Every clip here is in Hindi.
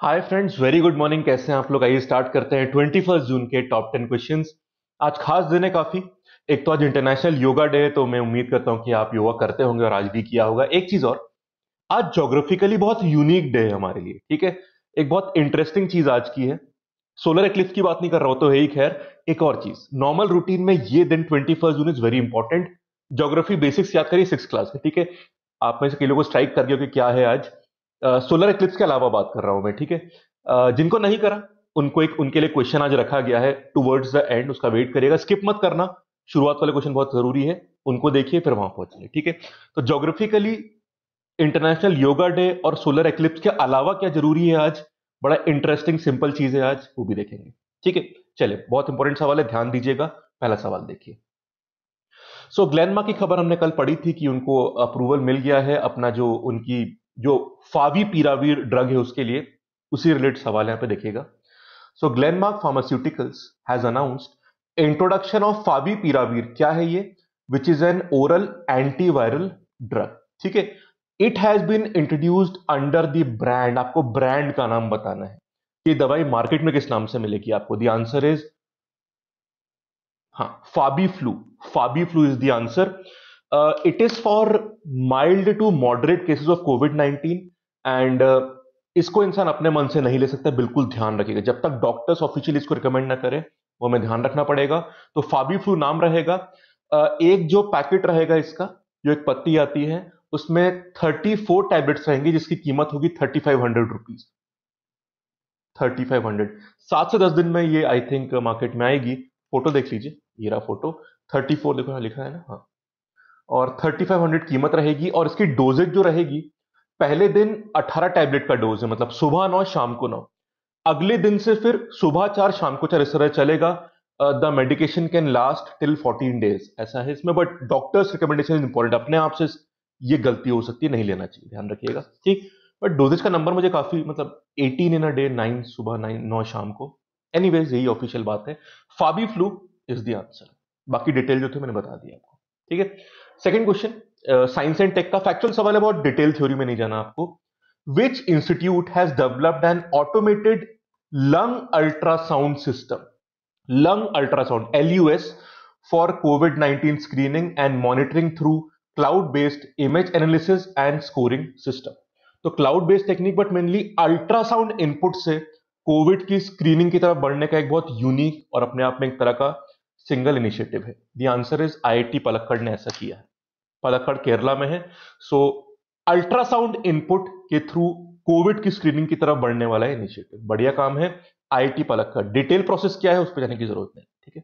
हाय फ्रेंड्स वेरी गुड मॉर्निंग कैसे हैं आप लोग आइए स्टार्ट करते हैं ट्वेंटी फर्स्ट जून के टॉप टेन क्वेश्चन आज खास दिन है काफी एक तो आज इंटरनेशनल योगा डे है तो मैं उम्मीद करता हूँ कि आप योगा करते होंगे और आज भी किया होगा एक चीज और आज जोग्राफिकली बहुत यूनिक डे है हमारे लिए ठीक है एक बहुत इंटरेस्टिंग चीज आज की है सोलर एक्लिप्स की बात नहीं कर रहा हूं तो है ही खैर एक और चीज नॉर्मल रूटीन में ये दिन twenty first June is very important geography basics याद करिए सिक्स क्लास में ठीक है आप में से कई लोगों को स्ट्राइक कर गया कि क्या है आज सोलर एक्लिप्स के अलावा बात कर रहा हूं मैं ठीक है जिनको नहीं करा उनको एक उनके लिए क्वेश्चन आज रखा गया है टूवर्ड्स द एंड उसका वेट करिएगा स्किप मत करना शुरुआत वाले क्वेश्चन बहुत जरूरी है उनको देखिए फिर वहां पहुंचिए ठीक है तो जोग्राफिकली इंटरनेशनल योगा डे और सोलर एक्लिप्स के अलावा क्या जरूरी है आज बड़ा इंटरेस्टिंग सिंपल चीज है आज वो भी देखेंगे ठीक है चले बहुत इंपॉर्टेंट सवाल है ध्यान दीजिएगा पहला सवाल देखिए सो so, ग्लैनमा की खबर हमने कल पढ़ी थी कि उनको अप्रूवल मिल गया है अपना जो उनकी जो फावी पीरावीर ड्रग है उसके लिए उसी रिलेटेड सवाल यहां पे देखिएगा so Glenmark pharmaceuticals has announced introduction of favipiravir क्या है ये which is an oral antiviral drug ठीक है it has been introduced under the brand आपको ब्रांड का नाम बताना है ये दवाई मार्केट में किस नाम से मिलेगी आपको द आंसर इज हाँ FabiFlu FabiFlu is the answer Uh, it is for mild to moderate cases of COVID 19 and इसको इंसान अपने मन से नहीं ले सकता बिल्कुल ध्यान रखिएगा जब तक डॉक्टर्स ऑफिशियली इसको रिकमेंड ना करें वो हमें ध्यान रखना पड़ेगा तो फाबी फ्लू नाम रहेगा uh, एक जो पैकेट रहेगा इसका जो एक पत्ती आती है उसमें 34 टैबलेट्स रहेंगे जिसकी कीमत होगी 3500 फाइव हंड्रेड सात से दस दिन में ये आई थिंक मार्केट में आएगी फोटो देख लीजिए ये रहा फोटो 34 देखो लिखा है ना हाँ और 3500 कीमत रहेगी और इसकी डोजेज जो रहेगी पहले दिन 18 टैबलेट का डोज है मतलब सुबह नौ शाम को नौ अगले दिन से फिर सुबह चार शाम को चार इस तरह चलेगा the medication can last till 14 days ऐसा है इसमें but doctor's recommendation is important अपने आप से ये गलती हो सकती है नहीं लेना चाहिए ध्यान रखिएगा ठीक बट डोजेज का नंबर मुझे काफी मतलब 18 इन अ डे नाइन सुबह नाइन नौ शाम को एनी यही ऑफिशियल बात है FabiFlu is the answer बाकी डिटेल जो थे मैंने बता दिया आपको ठीक है second question science and tech का फैक्चुअल सवाल है बहुत डिटेल थ्योरी में नहीं जाना आपको which institute has developed an automated lung ultrasound system lung ultrasound LUS for COVID 19 screening and monitoring through cloud based image analysis and scoring system तो cloud based technique but mainly ultrasound input से कोविड की स्क्रीनिंग की तरफ बढ़ने का एक बहुत यूनिक और अपने आप में एक तरह का सिंगल इनिशिएटिव है the answer is IIT Palakkad ने ऐसा किया है पलक्कड़ केरला में है सो अल्ट्रासाउंड इनपुट के थ्रू कोविड की स्क्रीनिंग की तरफ बढ़ने वाला है इनिशिएटिव बढ़िया काम है आईआईटी पलक्कड़ डिटेल प्रोसेस क्या है उस पर जाने की जरूरत नहीं ठीक है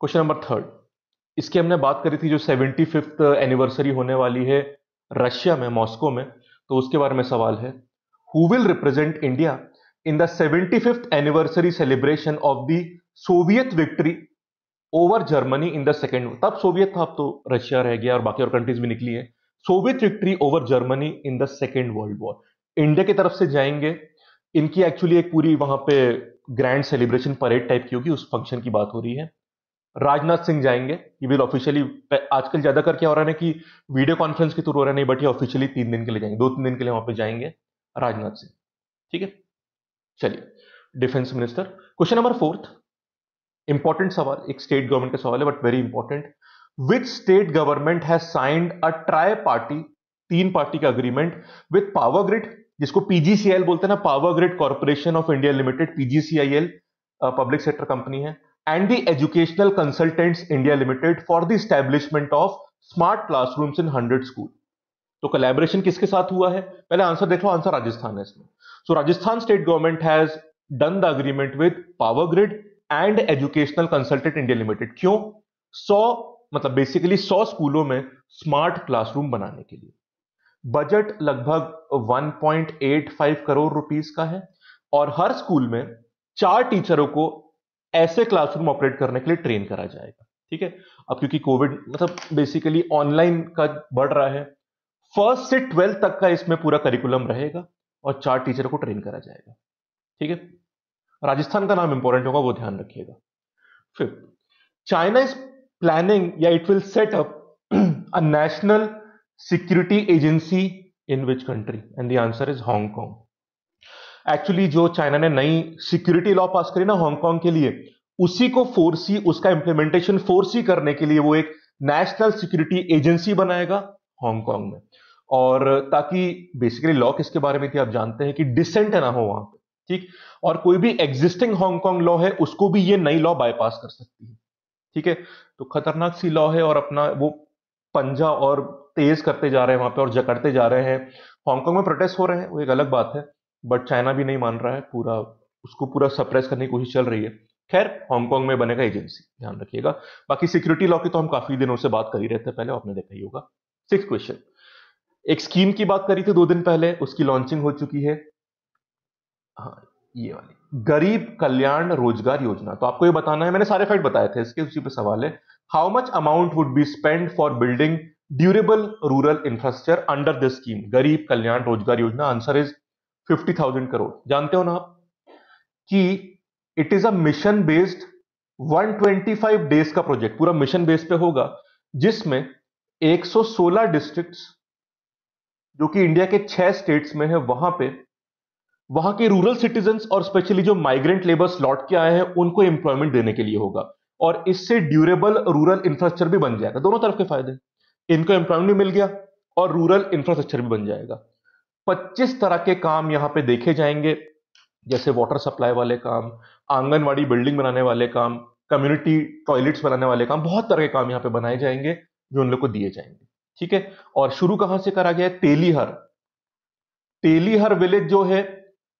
क्वेश्चन नंबर थर्ड इसकी हमने बात करी थी जो सेवेंटी फिफ्थ एनिवर्सरी होने वाली है रशिया में मॉस्को में तो उसके बारे में सवाल है who will represent India in the seventy fifth anniversary celebration of the Soviet victory over Germany in the second तब सोवियत था अब तो रशिया रह गया और बाकी और कंट्रीज भी निकली है Soviet victory over Germany in the second world war India की तरफ से जाएंगे इनकी एक्चुअली एक पूरी वहां पे ग्रैंड सेलिब्रेशन परेड टाइप की होगी उस फंक्शन की बात हो रही है राजनाथ सिंह जाएंगे ये विल ऑफिशियली आजकल ज्यादा कर क्या हो रहा है कि वीडियो कॉन्फ्रेंस के थ्रू हो रहा नहीं बट ये ऑफिशियली तीन दिन के लिए जाएंगे दो तीन दिन के लिए वहां पे जाएंगे राजनाथ सिंह ठीक है चलिए defence minister question number fourth important सवाल एक स्टेट गवर्नमेंट का सवाल है but very important which state government has signed a tri party तीन पार्टी का अग्रीमेंट विथ पावर ग्रिड जिसको पीजीसीआईएल बोलते हैं ना power grid corporation of India limited PGCIL public sector company है and the educational consultants India limited for the establishment of smart classrooms in hundred school तो कलेबरेशन किसके साथ हुआ है पहले आंसर देख लो आंसर राजस्थान है इसमें so Rajasthan state government has done the agreement with power grid and educational consultant India limited क्यों सौ मतलब बेसिकली सौ स्कूलों में स्मार्ट क्लासरूम बनाने के लिए बजट लगभग 1.85 करोड़ रुपीस का है और हर स्कूल में चार टीचरों को ऐसे क्लासरूम ऑपरेट करने के लिए ट्रेन करा जाएगा ठीक है अब क्योंकि कोविड मतलब बेसिकली ऑनलाइन का बढ़ रहा है फर्स्ट से ट्वेल्थ तक का इसमें पूरा करिकुलम रहेगा और चार टीचर को ट्रेन करा जाएगा ठीक है राजस्थान का नाम इंपॉर्टेंट होगा वो ध्यान रखिएगा फिफ्थ चाइना इज प्लानिंग या it will setup a national security agency in which country and the answer is Hong Kong actually जो चाइना ने नई सिक्योरिटी लॉ पास करी ना हांगकांग के लिए उसी को फोर्सी उसका इंप्लीमेंटेशन फोर्सी करने के लिए वो एक नेशनल सिक्योरिटी एजेंसी बनाएगा हांगकांग में और ताकि बेसिकली लॉ किसके बारे में थी आप जानते हैं कि डिसेंट ना हो वहां पे ठीक और कोई भी एग्जिस्टिंग हांगकांग लॉ है उसको भी ये नई लॉ बायपास कर सकती है ठीक है तो खतरनाक सी लॉ है और अपना वो पंजा और तेज करते जा रहे हैं वहां पे और जकड़ते जा रहे हैं हांगकांग में प्रोटेस्ट हो रहे हैं वो एक अलग बात है बट चाइना भी नहीं मान रहा है पूरा उसको पूरा सप्रेस करने की कोशिश चल रही है खैर हांगकांग में बनेगा एजेंसी ध्यान रखिएगा बाकी सिक्योरिटी लॉ की तो हम काफी दिनों से बात कर ही रहे थे पहले आपने देखा ही होगा सिक्स क्वेश्चन एक स्कीम की बात करी थी दो दिन पहले उसकी लॉन्चिंग हो चुकी है हाँ ये वाली गरीब कल्याण रोजगार योजना तो आपको ये बताना है मैंने सारे फैक्ट बताए थे इसके उसी पे सवाल है how much amount would be spend for building durable rural infrastructure under this scheme Garib Kalyan Rozgar Yojana answer is fifty thousand crore जानते हो ना आप कि it is a mission based 125 days का प्रोजेक्ट पूरा मिशन बेस पे होगा जिसमें 116 डिस्ट्रिक्ट्स जो कि इंडिया के छह स्टेट्स में है वहां पे वहां के रूरल सिटीजन और स्पेशली जो माइग्रेंट लेबर्स लौट के आए हैं उनको एम्प्लॉयमेंट देने के लिए होगा और इससे ड्यूरेबल रूरल इंफ्रास्ट्रक्चर भी बन जाएगा दोनों तरफ के फायदे इनको एम्प्लॉयमेंट भी मिल गया और रूरल इंफ्रास्ट्रक्चर भी बन जाएगा 25 तरह के काम यहां पे देखे जाएंगे जैसे वाटर सप्लाई वाले काम आंगनवाड़ी बिल्डिंग बनाने वाले काम कम्युनिटी टॉयलेट्स बनाने वाले काम बहुत तरह के काम यहाँ पे बनाए जाएंगे जो उन लोग को दिए जाएंगे ठीक है और शुरू कहां से करा गया है तेलीहर तेलीहर विलेज जो है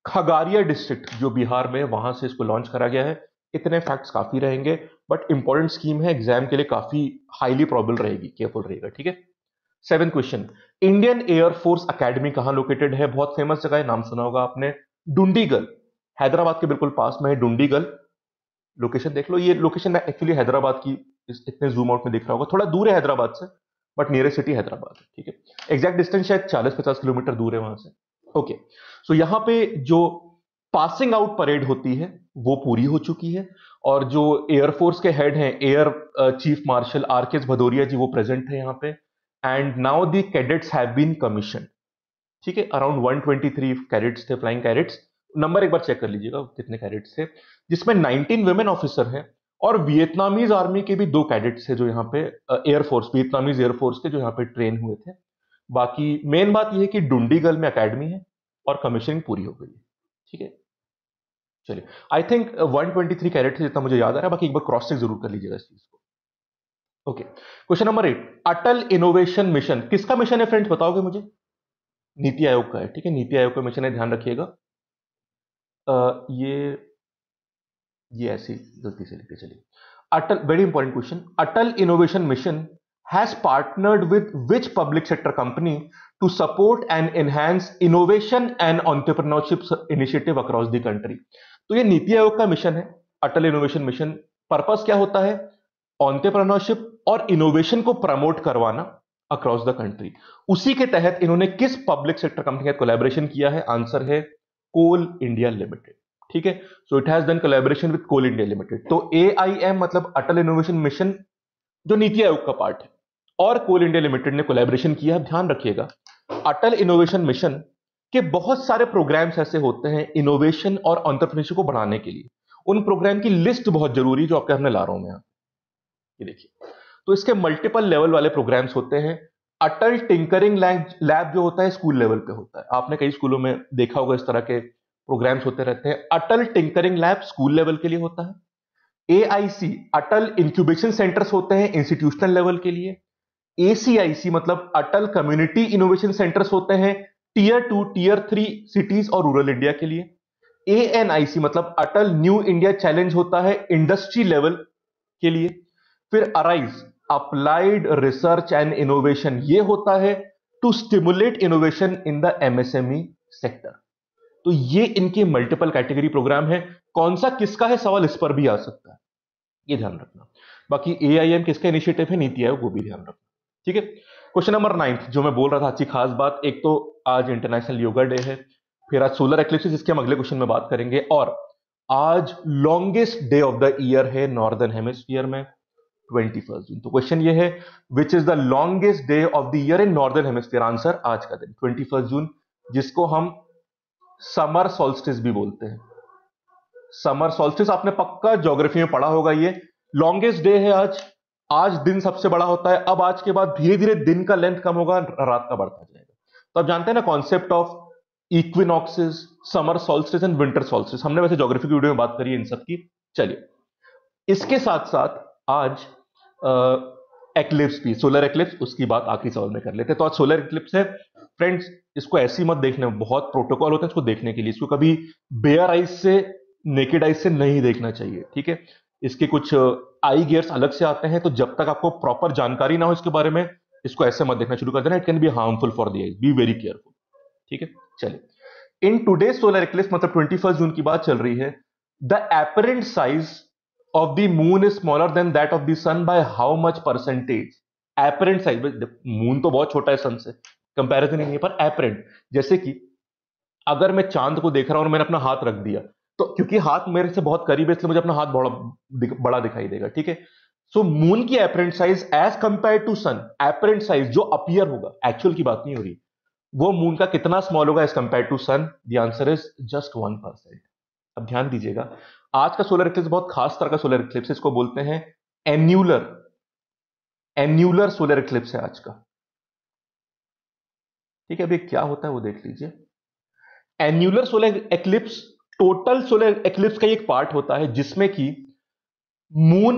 खगारिया डिस्ट्रिक्ट जो बिहार में वहां से इसको लॉन्च करा गया है इतने फैक्ट्स काफी रहेंगे बट इंपॉर्टेंट स्कीम है एग्जाम के लिए काफी हाईली प्रॉबल रहेगी केयरफुल रहेगा ठीक है seven question Indian air force academy कहां लोकेटेड है बहुत फेमस जगह है नाम सुना होगा आपने डूडीगल हैदराबाद के बिल्कुल पास में है डुंडीगल लोकेशन देख लो ये लोकेशन मैं एक्चुअली हैदराबाद की इतने जूम आउट में दिख रहा होगा थोड़ा दूर है हैदराबाद से बट नियरेस्ट सिटी हैदराबाद ठीक है एग्जैक्ट डिस्टेंस शायद 40-50 किलोमीटर दूर है वहां से ओके सो यहां यहाँ पे जो पासिंग आउट परेड होती है वो पूरी हो चुकी है और जो एयरफोर्स के हेड हैं एयर चीफ मार्शल आर के भदौरिया जी वो प्रेजेंट है यहाँ पे and now the cadets have been commission ठीक है अराउंड 123 कैडेट्स थे फ्लाइंग कैरेट्स नंबर एक बार चेक कर लीजिएगा कितने कैडेट्स थे जिसमें 19 वेमेन ऑफिसर हैं और वियतनामीज आर्मी के भी दो कैडेट्स थे जो यहाँ पे एयरफोर्स वियतनामीज एयरफोर्स के जो यहाँ पे ट्रेन हुए थे बाकी मेन बात यह है कि डुंडीगल में अकेडमी है और कमीशनिंग पूरी हो गई है ठीक है चलिए I think 123 twenty three cadet जितना मुझे याद आ रहा है बाकी एक बार क्रॉस चेक जरूर कर लीजिएगा इस चीज को okay question number eight Atal innovation mission किसका मिशन है फ्रेंड्स बताओगे मुझे नीति आयोग का है ठीक है नीति आयोग का मिशन है ध्यान रखिएगा ये ये ऐसी गलती से लेके चलिए Atal very important question Atal innovation mission has partnered with which public sector company to support and enhance innovation and entrepreneurship initiative across the country तो ये नीति आयोग का मिशन है अटल इनोवेशन मिशन पर्पस क्या होता है ऑन्टरप्रनोरशिप और इनोवेशन को प्रमोट करवाना अक्रॉस द कंट्री उसी के तहत इन्होंने किस पब्लिक सेक्टर कंपनी का कोलेबोरेशन किया है आंसर है कोल इंडिया लिमिटेड ठीक है so it has done collaboration with Coal India limited तो ए मतलब अटल इनोवेशन मिशन जो नीति आयोग का पार्ट है और कोल इंडिया लिमिटेड ने कोलेबोरेशन किया ध्यान रखिएगा अटल इनोवेशन मिशन के बहुत सारे प्रोग्राम्स ऐसे होते हैं इनोवेशन और ऑन्टरप्रनशिप को बढ़ाने के लिए उन प्रोग्राम की लिस्ट बहुत जरूरी जो आपके हमने ला रहा हूं मैं ये देखिए तो इसके मल्टीपल लेवल वाले प्रोग्राम्स होते हैं अटल टिंकरिंग लैब जो होता है स्कूल लेवल पे होता है आपने कई स्कूलों में देखा होगा इस तरह के प्रोग्राम्स होते रहते हैं Atal tinkering lab school level के लिए होता है ए अटल इंक्यूबेशन सेंटर्स होते हैं इंस्टीट्यूशनल लेवल के लिए एसीआईसी मतलब अटल कम्युनिटी इनोवेशन सेंटर्स होते हैं tier two tier three cities और रूरल इंडिया के लिए एएनआईसी मतलब अटल न्यू इंडिया चैलेंज होता है इंडस्ट्री लेवल के लिए फिर ARISE applied research and innovation ये होता है to stimulate innovation in the MSME sector तो ये इनके मल्टीपल कैटेगरी प्रोग्राम है कौन सा किसका है सवाल इस पर भी आ सकता है ये ध्यान रखना बाकी एआईएम किसका इनिशिएटिव है नीति आयोग वो भी ध्यान रखना ठीक है क्वेश्चन नंबर नाइन्थ जो मैं बोल रहा था अच्छी खास बात एक तो आज इंटरनेशनल योगा डे है फिर आज सोलर एक्लिप्स जिसके हम अगले क्वेश्चन में बात करेंगे और आज longest day of the year है नॉर्दर्न हेमिस्फीयर में ट्वेंटी फर्स्ट जून तो क्वेश्चन ये है which is the longest day of the year in northern hemisphere answer आज का दिन ट्वेंटी फर्स्ट जून जिसको हम समर सोल्स्टिस भी बोलते हैं समर सोल्स्टिस आपने पक्का ज्योग्राफी में पढ़ा होगा ये लॉन्गेस्ट डे है आज आज दिन सबसे बड़ा होता है अब आज के बाद धीरे धीरे दिन का लेंथ कम होगा रात का बढ़ता जाएगा तो आप जानते हैं ना concept of equinoxes summer solstice and winter solstice हमने वैसे ज्योग्राफी की वीडियो में बात करी है इन सब की चलिए इसके साथ साथ आज एक्लिप्स भी सोलर एक्लिप्स उसकी बात आखिरी सवाल में कर लेते हैं तो आज सोलर एक्लिप्स है फ्रेंड्स इसको ऐसी मत देखने बहुत प्रोटोकॉल होते हैं इसको देखने के लिए इसको कभी बेयर आइज से नेकेड आइज से नहीं देखना चाहिए ठीक है इसके कुछ आई गियर्स अलग से आते हैं तो जब तक आपको प्रॉपर जानकारी ना हो इसके बारे में इसको ऐसे मत देखना शुरू कर देना it can be harmful for the be very careful ठीक है चलिए इन टूडे सोलर एक्लिप्स मतलब ट्वेंटी फर्स्ट जून की बात चल रही है the apparent size of the moon is smaller than that of the sun by how much percentage apparent size moon तो बहुत छोटा है सन से कंपैरिजन ही नहीं है पर एपरेंट जैसे कि अगर मैं चांद को देख रहा हूं और मैंने अपना हाथ रख दिया तो क्योंकि हाथ मेरे से बहुत करीब है इसलिए मुझे अपना हाथ बड़ा बड़ा दिखाई देगा ठीक है सो मून की apparent size as compared to sun apparent size जो अपियर होगा एक्चुअल की बात नहीं हो रही वो मून का कितना स्मॉल होगा as compared to sun the answer is just one percent अब ध्यान दीजिएगा आज का सोलर इक्लिप्स बहुत खास तरह का सोलर एक्लिप्स इसको बोलते हैं एन्यूलर एन्यूलर सोलर एक्लिप्स है आज का ठीक है अभी क्या होता है वो देख लीजिए annular solar eclipse total solar eclipse का एक पार्ट होता है जिसमें कि moon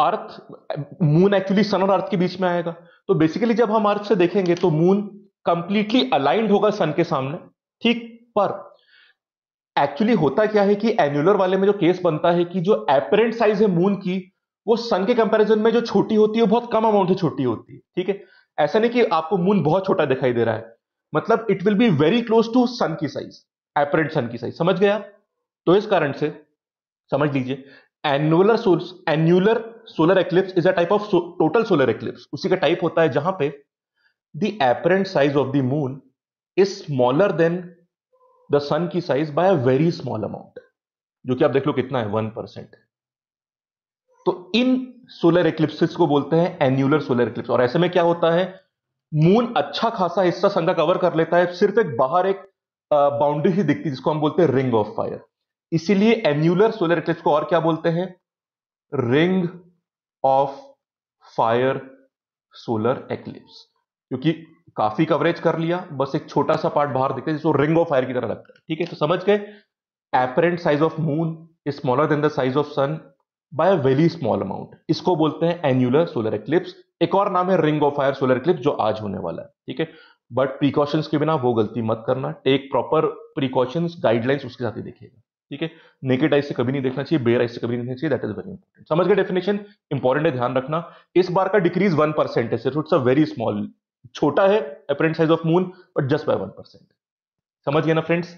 earth moon actually sun और अर्थ के बीच में आएगा तो बेसिकली जब हम अर्थ से देखेंगे तो मून कंप्लीटली अलाइंड होगा सन के सामने ठीक पर एक्चुअली होता क्या है कि एन्युलर वाले में जो केस बनता है कि जो एपरेंट साइज है मून की वो सन के कंपैरिजन में जो छोटी होती है वो बहुत कम अमाउंट से छोटी होती है ठीक है ऐसा नहीं कि आपको मून बहुत छोटा दिखाई दे रहा है मतलब it will be very close to sun की साइज एपरेंट सन की साइज समझ गए आप तो इस कारण से समझ लीजिए annular source annular solar eclipse is a type of total solar eclipse उसी का टाइप होता है जहां पे the apparent size of the moon is smaller than the sun की size by a very small amount जो कि आप देख लो कितना है वन परसेंट तो इन सोलर एक्लिप्सिस को बोलते हैं एन्युलर सोलर एक्लिप्स और ऐसे में क्या होता है मून अच्छा खासा हिस्सा सन का कवर कर लेता है सिर्फ एक बाहर एक बाउंड्री ही दिखती है जिसको हम बोलते हैं रिंग ऑफ फायर इसीलिए एन्यूलर सोलर इक्लिप्स को और क्या बोलते हैं ring of fire solar eclipse क्योंकि काफी कवरेज कर लिया बस एक छोटा सा पार्ट बाहर दिखता है जिसको रिंग ऑफ फायर की तरह लगता है ठीक है तो समझ गए apparent size of moon is smaller than the size of sun by very small amount इसको बोलते हैं एन्यूलर सोलर एक्लिप्स एक और नाम है ring of fire solar eclipse जो आज होने वाला है ठीक है बट प्रिकॉशंस के बिना वो गलती मत करना टेक प्रॉपर प्रिकॉशंस गाइडलाइंस उसके साथ ही देखिएगा ठीक है नेकेड आइस से कभी नहीं देखना चाहिए बेयर आइस से कभी नहीं देखना चाहिए दैट इज वेरी इंपॉर्टेंट समझ गए डेफिनेशन इंपॉर्टेंट है ध्यान रखना इस बार का डिक्रीज वन परसेंट है सिर्फ इट्स अ वेरी स्मॉल छोटा है apparent size of moon but just by one percent समझ गया ना फ्रेंड्स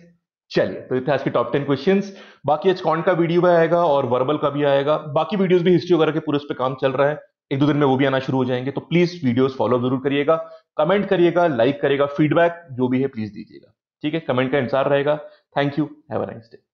चलिए तो आज के टॉप टेन क्वेश्चन बाकी एच कॉन का वीडियो भी आएगा और वर्बल का भी आएगा बाकी वीडियोज भी हिस्ट्री वगैरह के पूरे उस पर काम चल रहा है एक दो दिन में वो भी आना शुरू हो जाएंगे तो प्लीज वीडियो फॉलो जरूर करिएगा कमेंट करिएगा लाइक करिएगा फीडबैक जो भी है प्लीज दीजिएगा ठीक है कमेंट का इंतजार रहेगा thank you have a nice day